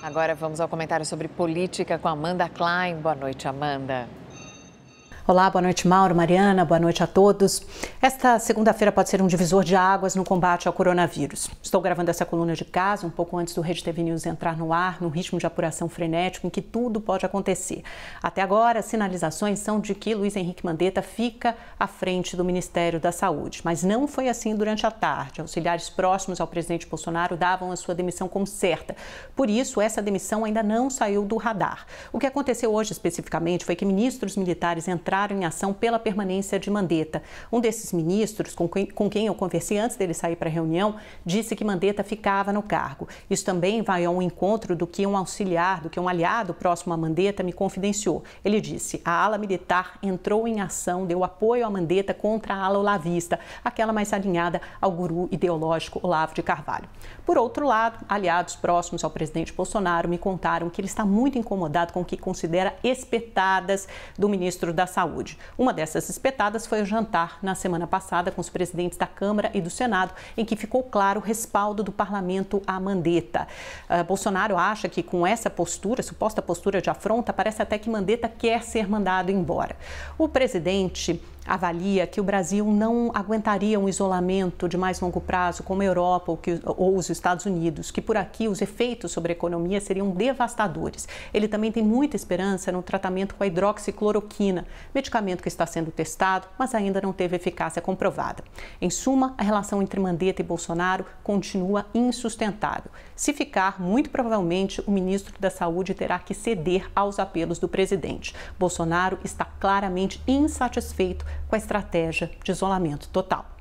Agora vamos ao comentário sobre política com Amanda Klein. Boa noite, Amanda. Olá, boa noite, Mauro, Mariana, boa noite a todos. Esta segunda-feira pode ser um divisor de águas no combate ao coronavírus. Estou gravando essa coluna de casa um pouco antes do Rede TV News entrar no ar, num ritmo de apuração frenético em que tudo pode acontecer. Até agora, sinalizações são de que Luiz Henrique Mandetta fica à frente do Ministério da Saúde, mas não foi assim durante a tarde. Auxiliares próximos ao presidente Bolsonaro davam a sua demissão como certa. Por isso, essa demissão ainda não saiu do radar. O que aconteceu hoje especificamente foi que ministros militares entraram entraram em ação pela permanência de Mandetta. Um desses ministros, com quem, com quem eu conversei antes dele sair para a reunião, disse que Mandetta ficava no cargo. Isso também vai ao encontro do que um auxiliar, do que um aliado próximo a Mandetta me confidenciou. Ele disse: a ala militar entrou em ação, deu apoio a Mandetta contra a ala olavista, aquela mais alinhada ao guru ideológico Olavo de Carvalho. Por outro lado, aliados próximos ao presidente Bolsonaro me contaram que ele está muito incomodado com o que considera espetadas do ministro da Saúde saúde. Uma dessas espetadas foi o jantar na semana passada com os presidentes da Câmara e do Senado, em que ficou claro o respaldo do parlamento à Mandetta. Uh, Bolsonaro acha que com essa postura, suposta postura de afronta, parece até que Mandetta quer ser mandado embora. O presidente avalia que o Brasil não aguentaria um isolamento de mais longo prazo como a Europa ou, que, ou os Estados Unidos, que por aqui os efeitos sobre a economia seriam devastadores. Ele também tem muita esperança no tratamento com a hidroxicloroquina, medicamento que está sendo testado, mas ainda não teve eficácia comprovada. Em suma, a relação entre Mandetta e Bolsonaro continua insustentável. Se ficar, muito provavelmente o ministro da Saúde terá que ceder aos apelos do presidente. Bolsonaro está claramente insatisfeito com a estratégia de isolamento total.